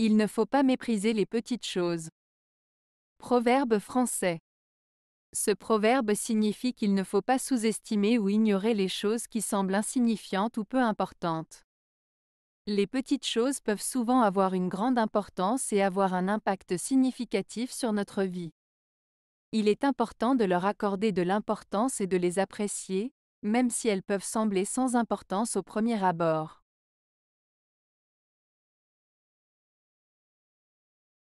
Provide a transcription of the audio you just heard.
Il ne faut pas mépriser les petites choses. Proverbe français. Ce proverbe signifie qu'il ne faut pas sous-estimer ou ignorer les choses qui semblent insignifiantes ou peu importantes. Les petites choses peuvent souvent avoir une grande importance et avoir un impact significatif sur notre vie. Il est important de leur accorder de l'importance et de les apprécier, même si elles peuvent sembler sans importance au premier abord.